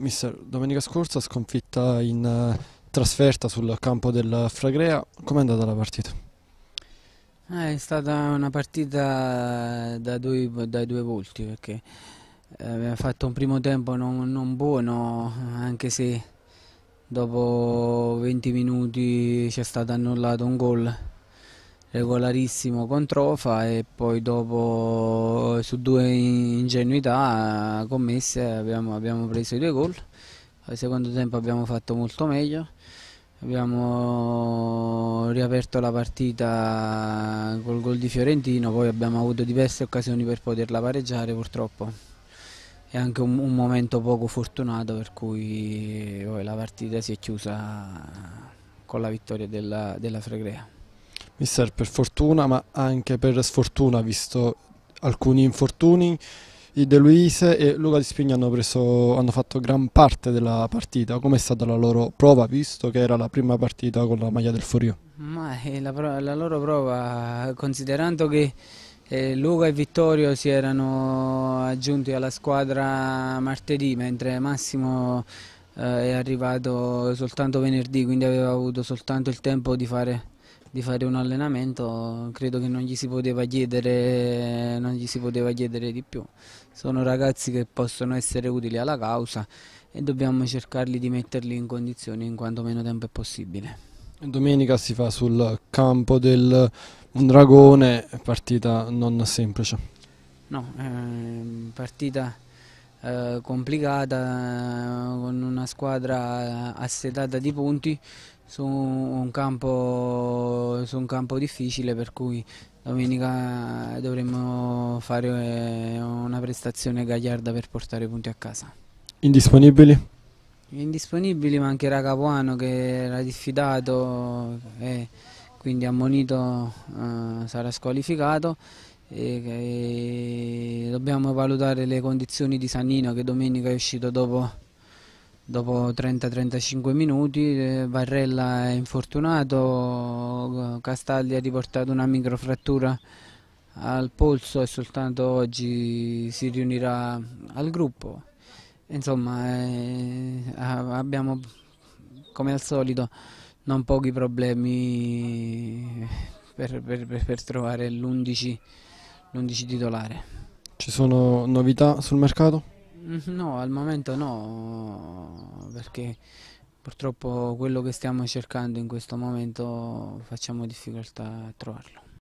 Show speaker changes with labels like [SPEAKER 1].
[SPEAKER 1] Mister, domenica scorsa sconfitta in eh, trasferta sul campo del Fragrea, com'è andata la partita?
[SPEAKER 2] Eh, è stata una partita eh, da due, dai due volti perché abbiamo fatto un primo tempo non, non buono anche se dopo 20 minuti ci è stato annullato un gol regolarissimo con Trofa e poi dopo eh, su due ingenuità eh, commesse abbiamo, abbiamo preso i due gol al secondo tempo abbiamo fatto molto meglio abbiamo riaperto la partita col gol di Fiorentino poi abbiamo avuto diverse occasioni per poterla pareggiare purtroppo è anche un, un momento poco fortunato per cui poi eh, la partita si è chiusa con la vittoria della, della Fregrea
[SPEAKER 1] Mister, per fortuna, ma anche per sfortuna, visto alcuni infortuni, i De Luise e Luca Di Spigna hanno, preso, hanno fatto gran parte della partita. Com'è stata la loro prova, visto che era la prima partita con la maglia del Forio?
[SPEAKER 2] Ma eh, la, la loro prova, considerando che eh, Luca e Vittorio si erano aggiunti alla squadra martedì, mentre Massimo eh, è arrivato soltanto venerdì, quindi aveva avuto soltanto il tempo di fare di fare un allenamento credo che non gli, chiedere, non gli si poteva chiedere di più sono ragazzi che possono essere utili alla causa e dobbiamo cercarli di metterli in condizioni in quanto meno tempo è possibile Domenica si
[SPEAKER 1] fa sul campo del Mondragone, partita non semplice.
[SPEAKER 2] No, eh, partita eh, complicata eh, con una squadra assetata di punti su un campo, su un campo difficile per cui domenica dovremmo fare eh, una prestazione gagliarda per portare i punti a casa.
[SPEAKER 1] Indisponibili?
[SPEAKER 2] Indisponibili ma anche Capuano che era diffidato e quindi ammonito eh, sarà squalificato e, e dobbiamo valutare le condizioni di Sannino che domenica è uscito dopo dopo 30-35 minuti eh, Varrella è infortunato, Castaldi ha riportato una microfrattura al polso e soltanto oggi si riunirà al gruppo. Insomma eh, ah, abbiamo come al solito non pochi problemi per, per, per trovare l'11 titolare.
[SPEAKER 1] Ci sono novità sul mercato?
[SPEAKER 2] Mm-hmm. No, al momento no, perché purtroppo quello che stiamo cercando in questo momento facciamo difficoltà a trovarlo.